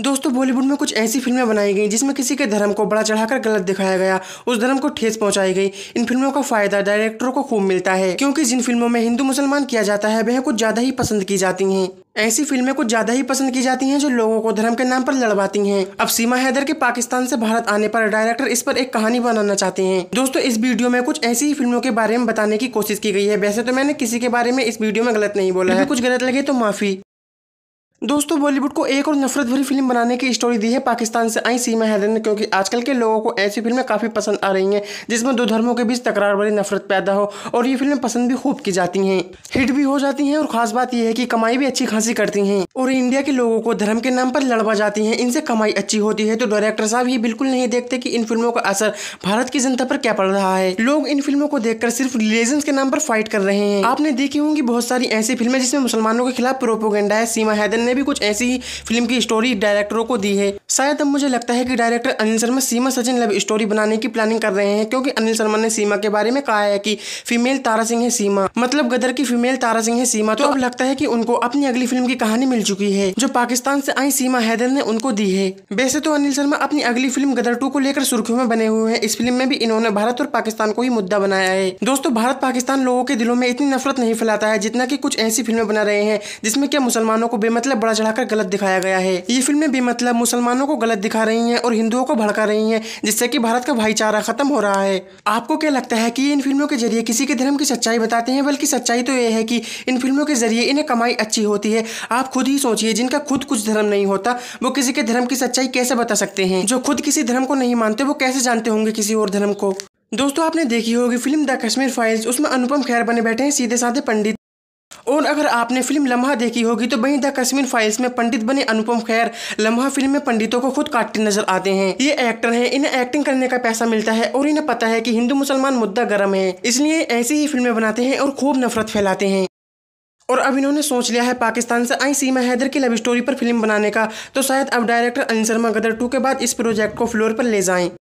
दोस्तों बॉलीवुड में कुछ ऐसी फिल्में बनाई गई जिसमें किसी के धर्म को बड़ा चढ़ाकर गलत दिखाया गया उस धर्म को ठेस पहुंचाई गई इन फिल्मों का फायदा डायरेक्टरों को खूब मिलता है क्योंकि जिन फिल्मों में हिंदू मुसलमान किया जाता है वह कुछ ज्यादा ही पसंद की जाती हैं ऐसी फिल्में कुछ ज्यादा ही पसंद की जाती हैं जो लोगों को धर्म के नाम पर लड़वाती हैं अब सीमा हैदर के पाकिस्तान से भारत आने पर डायरेक्टर इस पर एक कहानी बनाना चाहते हैं दोस्तों इस वीडियो में कुछ ऐसी ही फिल्मों के बारे में बताने की कोशिश की गई है वैसे तो मैंने किसी के बारे में इस वीडियो में गलत नहीं बोला है कुछ गलत लगे तो माफी दोस्तों बॉलीवुड को एक और नफरत भरी फिल्म बनाने की स्टोरी दी है पाकिस्तान से आई सीमा हैदर ने क्योंकि आजकल के लोगों को ऐसी फिल्में काफ़ी पसंद आ रही हैं जिसमें दो धर्मों के बीच तकरार वाली नफरत पैदा हो और ये फिल्में पसंद भी खूब की जाती हैं हिट भी हो जाती हैं और खास बात यह है कि कमाई भी अच्छी खासी करती हैं और इंडिया के लोगों को धर्म के नाम पर लड़वा जाती हैं इनसे कमाई अच्छी होती है तो डायरेक्टर साहब ये बिल्कुल नहीं देखते कि इन फिल्मों का असर भारत की जनता पर क्या पड़ रहा है लोग इन फिल्मों को देखकर सिर्फ रिलीजन के नाम पर फाइट कर रहे हैं आपने देखी होंगी बहुत सारी ऐसी फिल्में जिसमें मुसलमानों के खिलाफ प्रोपोगेंडा है सीमा हैदर ने मैंने भी कुछ ऐसी ही फिल्म की स्टोरी डायरेक्टरों को दी है शायद अब मुझे लगता है कि director Anil Sharma Seema Sachin love story बनाने की प्लानिंग कर रहे हैं क्योंकि अनिल शर्मा ने सीमा के बारे में कहा है कि फीमेल तारा सिंह है सीमा मतलब गदर की फीमेल तारा सिंह है सीमा तो अब लगता है कि उनको अपनी अगली फिल्म की कहानी मिल चुकी है जो पाकिस्तान से आई सीमा हैदर ने उनको दी है वैसे तो अनिल शर्मा अपनी अगली फिल्म गदर टू को लेकर सुर्खियों में बने हुए हैं इस फिल्म में भी इन्होंने भारत और पाकिस्तान को ही मुद्दा बनाया है दोस्तों भारत पाकिस्तान लोगों के दिलों में इतनी नफरत नहीं फैलाता है जितना की कुछ ऐसी फिल्में बना रहे हैं जिसमें क्या मुसलमानों को बेमतलब बढ़ा चढ़ाकर गलत दिखाया गया है ये फिल्में बेमतलब मुसलमानों को गलत दिखा रही हैं और हिंदुओं को भड़का रही हैं जिससे कि भारत का भाईचारा खत्म हो रहा है आपको क्या लगता है कि इन फिल्मों के जरिए किसी के धर्म की सच्चाई बताते हैं बल्कि सच्चाई तो यह है कि इन फिल्मों के जरिए इन्हें कमाई अच्छी होती है आप खुद ही सोचिए जिनका खुद कुछ धर्म नहीं होता वो किसी के धर्म की सच्चाई कैसे बता सकते हैं जो खुद किसी धर्म को नहीं मानते वो कैसे जानते होंगे किसी और धर्म को दोस्तों आपने देखी होगी फिल्म द कश्मीर फाइल्स उसमें अनुपम खैर बने बैठे हैं सीधे साधे पंडित और अगर आपने फिल्म लम्हा देखी होगी तो वहीं द कश्मीर फाइल्स में पंडित बने अनुपम खैर लम्हा फिल्म में पंडितों को खुद काटते नजर आते हैं ये एक्टर हैं इन्हें एक्टिंग करने का पैसा मिलता है और इन्हें पता है कि हिंदू मुसलमान मुद्दा गर्म है इसलिए ऐसी ही फिल्में बनाते हैं और खूब नफरत फैलाते हैं और अब इन्होंने सोच लिया है पाकिस्तान से आई सीमा हैदर की लव स्टोरी पर फिल्म बनाने का तो शायद अब डायरेक्टर अनिल शर्मा गदर टू के बाद इस प्रोजेक्ट को फ्लोर पर ले जाएं